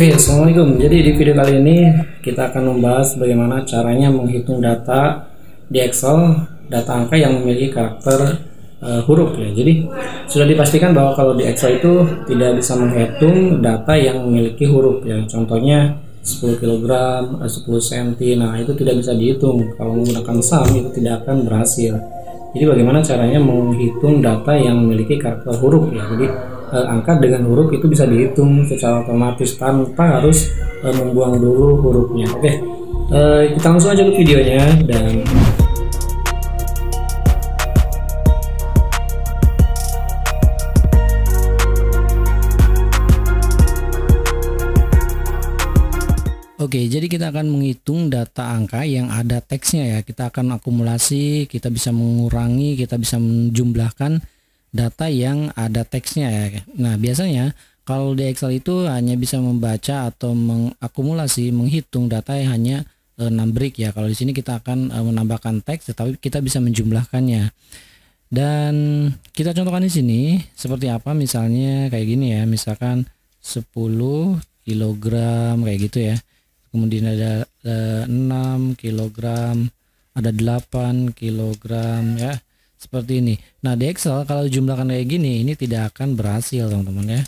Oke, Assalamualaikum. Jadi di video kali ini kita akan membahas bagaimana caranya menghitung data di Excel, data angka yang memiliki karakter uh, huruf ya. Jadi sudah dipastikan bahwa kalau di Excel itu tidak bisa menghitung data yang memiliki huruf ya. Contohnya 10 kg, 10 cm. Nah, itu tidak bisa dihitung. Kalau menggunakan sum itu tidak akan berhasil. Jadi bagaimana caranya menghitung data yang memiliki karakter huruf ya. Jadi uh, angka dengan huruf itu bisa dihitung secara otomatis tanpa harus uh, membuang dulu hurufnya. Oke, okay. uh, eh, kita langsung aja ke videonya dan Oke, jadi kita akan menghitung data angka yang ada teksnya ya. Kita akan akumulasi, kita bisa mengurangi, kita bisa menjumlahkan data yang ada teksnya ya. Nah, biasanya kalau di Excel itu hanya bisa membaca atau mengakumulasi, menghitung data yang hanya e, brick ya. Kalau di sini kita akan e, menambahkan teks tetapi kita bisa menjumlahkannya. Dan kita contohkan di sini seperti apa misalnya kayak gini ya, misalkan 10 kg kayak gitu ya. Kemudian ada e, 6 kg, ada 8 kg ya seperti ini. Nah di Excel kalau dijumlahkan kayak gini ini tidak akan berhasil teman-teman ya.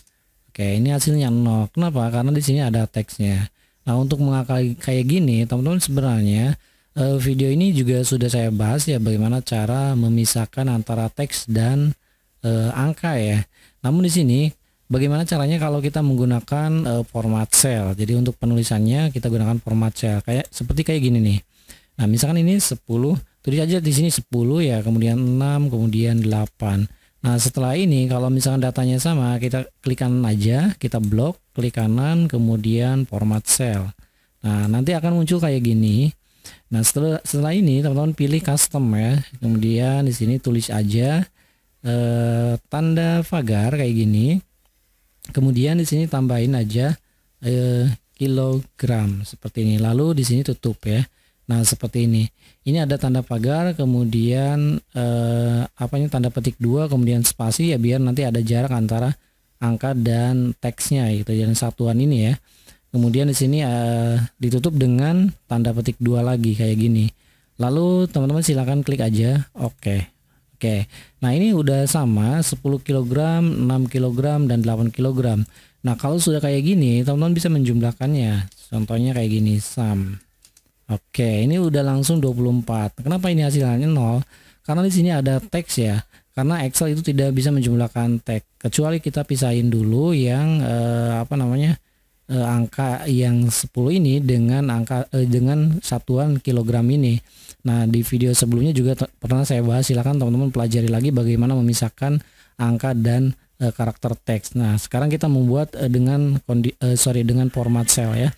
Oke ini hasilnya nol. Kenapa? Karena di sini ada teksnya. Nah untuk mengakali kayak gini teman-teman sebenarnya eh, video ini juga sudah saya bahas ya bagaimana cara memisahkan antara teks dan eh, angka ya. Namun di sini bagaimana caranya kalau kita menggunakan eh, format cell. Jadi untuk penulisannya kita gunakan format cell kayak seperti kayak gini nih. Nah misalkan ini 10 Tulis aja di sini 10 ya, kemudian 6, kemudian 8. Nah, setelah ini kalau misalkan datanya sama, kita klik kanan aja, kita blok, klik kanan, kemudian format cell. Nah, nanti akan muncul kayak gini. Nah, setelah setelah ini teman-teman pilih custom ya. Kemudian di sini tulis aja eh, tanda pagar kayak gini. Kemudian di sini tambahin aja eh, kilogram seperti ini. Lalu di sini tutup ya. Nah, seperti ini. Ini ada tanda pagar, kemudian eh, apanya tanda petik dua, kemudian spasi ya biar nanti ada jarak antara angka dan teksnya gitu. Jadi satuan ini ya. Kemudian di sini eh, ditutup dengan tanda petik dua lagi kayak gini. Lalu teman-teman silakan klik aja oke. Okay. Oke. Okay. Nah, ini udah sama 10 kg, 6 kg dan 8 kg. Nah, kalau sudah kayak gini, teman-teman bisa menjumlahkannya. Contohnya kayak gini, sum. Oke, ini udah langsung 24. Kenapa ini hasilnya 0? Karena di sini ada teks ya. Karena Excel itu tidak bisa menjumlahkan teks kecuali kita pisahin dulu yang eh, apa namanya? Eh, angka yang 10 ini dengan angka eh, dengan satuan kilogram ini. Nah, di video sebelumnya juga pernah saya bahas. Silakan teman-teman pelajari lagi bagaimana memisahkan angka dan eh, karakter teks. Nah, sekarang kita membuat eh, dengan kondi eh, sorry dengan format cell ya.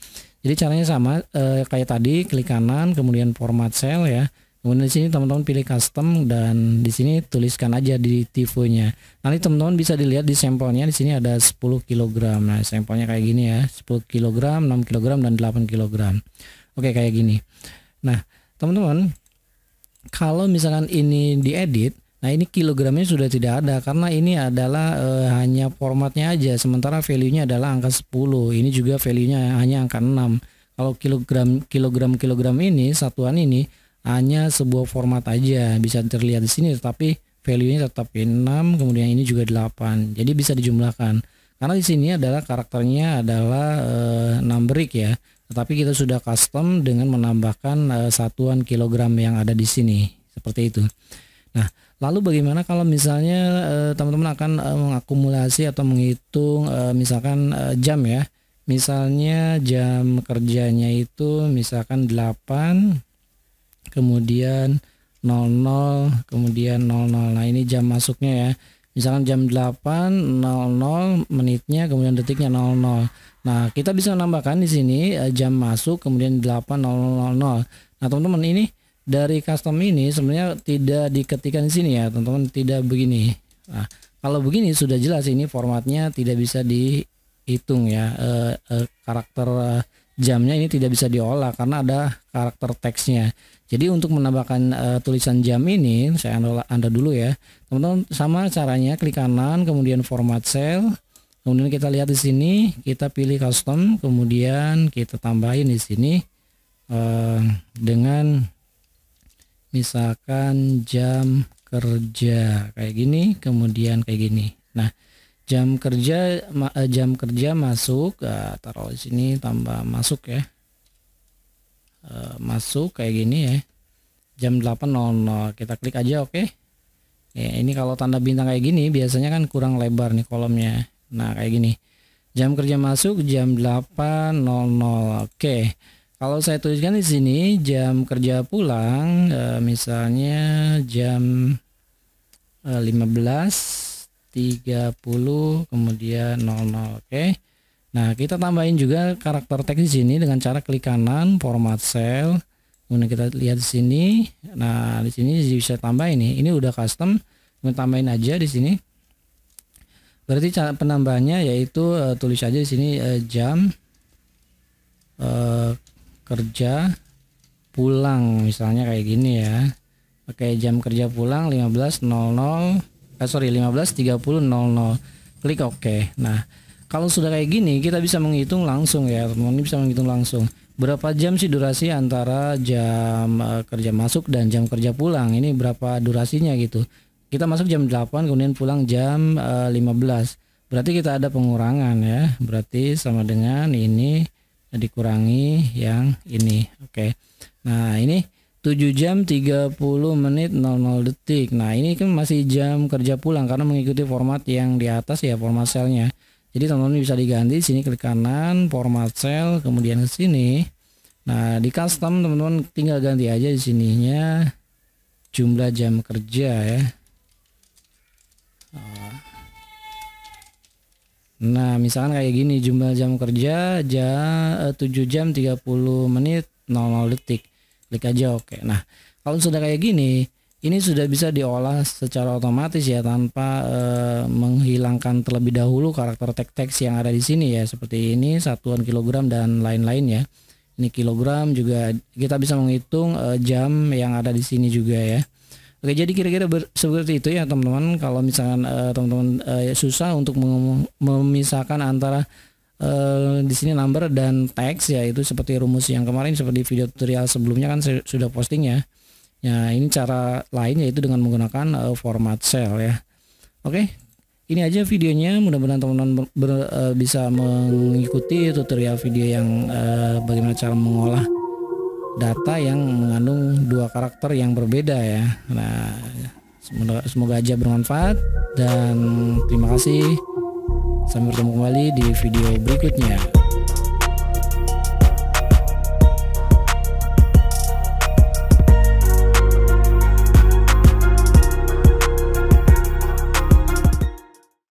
Jadi caranya sama eh, kayak tadi klik kanan kemudian format cell ya. Kemudian di sini teman-teman pilih custom dan di sini tuliskan aja di tifonya. nya Nanti teman-teman bisa dilihat di sampelnya di sini ada 10 kg. Nah, sampelnya kayak gini ya, 10 kg, 6 kg dan 8 kg. Oke, kayak gini. Nah, teman-teman kalau misalkan ini diedit Nah ini kilogramnya sudah tidak ada karena ini adalah e, hanya formatnya aja. Sementara value-nya adalah angka 10. Ini juga value-nya hanya angka 6. Kalau kilogram kilogram kilogram ini satuan ini hanya sebuah format aja bisa terlihat di sini tetapi value-nya tetap 6 kemudian ini juga 8. Jadi bisa dijumlahkan. Karena di sini adalah karakternya adalah e, eh, numeric ya. Tetapi kita sudah custom dengan menambahkan e, satuan kilogram yang ada di sini. Seperti itu. Nah, lalu bagaimana kalau misalnya eh, teman-teman akan eh, mengakumulasi atau menghitung eh, misalkan jam ya. Misalnya jam kerjanya itu misalkan 8 kemudian 00 kemudian 00. Nah, ini jam masuknya ya. Misalkan jam 8.00 menitnya kemudian detiknya 00. Nah, kita bisa menambahkan di sini jam masuk kemudian 8.00. Nah, teman-teman ini dari custom ini sebenarnya tidak diketikkan di sini ya teman-teman tidak begini nah, kalau begini sudah jelas ini formatnya tidak bisa dihitung ya e, e, karakter eh, jamnya ini tidak bisa diolah karena ada karakter teksnya jadi untuk menambahkan e, tulisan jam ini saya anda, anda dulu ya teman-teman sama caranya klik kanan kemudian format cell kemudian kita lihat di sini kita pilih custom kemudian kita tambahin di sini e, dengan misalkan jam kerja kayak gini kemudian kayak gini nah jam kerja eh, jam kerja masuk eh, taruh di sini tambah masuk ya eh, masuk kayak gini ya jam 8.00 kita klik aja oke okay? ya ini kalau tanda bintang kayak gini biasanya kan kurang lebar nih kolomnya nah kayak gini jam kerja masuk jam 8.00 oke okay. Kalau saya tuliskan di sini jam kerja pulang e, misalnya jam e, eh, 15.30 kemudian 00 oke. Okay. Nah, kita tambahin juga karakter teks di sini dengan cara klik kanan format cell. Kemudian kita lihat di sini. Nah, di sini bisa tambahin nih. Ini udah custom. kita tambahin aja di sini. Berarti cara penambahannya yaitu e, tulis aja di sini e, jam e, kerja pulang misalnya kayak gini ya pakai jam kerja pulang 15.00 eh, sorry 15.30.00 klik OK nah kalau sudah kayak gini kita bisa menghitung langsung ya teman ini bisa menghitung langsung berapa jam sih durasi antara jam eh, kerja masuk dan jam kerja pulang ini berapa durasinya gitu kita masuk jam 8 kemudian pulang jam 15 eh, berarti kita ada pengurangan ya berarti sama dengan ini dikurangi yang ini oke okay. nah ini 7 jam 30 menit 00 detik nah ini kan masih jam kerja pulang karena mengikuti format yang di atas ya format selnya jadi teman-teman bisa diganti sini klik kanan format sel kemudian ke sini nah di custom teman-teman tinggal ganti aja di sininya jumlah jam kerja ya Nah, misalkan kayak gini jumlah jam kerja eh, jam 7 jam 30 menit 00 detik. Klik aja oke. Okay. Nah, kalau sudah kayak gini, ini sudah bisa diolah secara otomatis ya tanpa e, menghilangkan terlebih dahulu karakter teks-teks yang ada di sini ya seperti ini satuan kilogram dan lain-lain ya. Ini kilogram juga kita bisa menghitung e, jam yang ada di sini juga ya. Oke, jadi kira-kira seperti itu ya teman-teman. Kalau misalkan eh, teman-teman uh, susah untuk memisahkan antara uh, di sini number dan text ya itu seperti rumus yang kemarin seperti video tutorial sebelumnya kan sudah posting ya. Ya, ini cara lain yaitu dengan menggunakan uh, format cell ya. Oke, ini aja videonya. Mudah-mudahan teman-teman uh, bisa mengikuti tutorial video yang uh, bagaimana cara mengolah data yang mengandung dua karakter yang berbeda ya. Nah, semoga aja bermanfaat dan terima kasih. Sampai bertemu kembali di video berikutnya.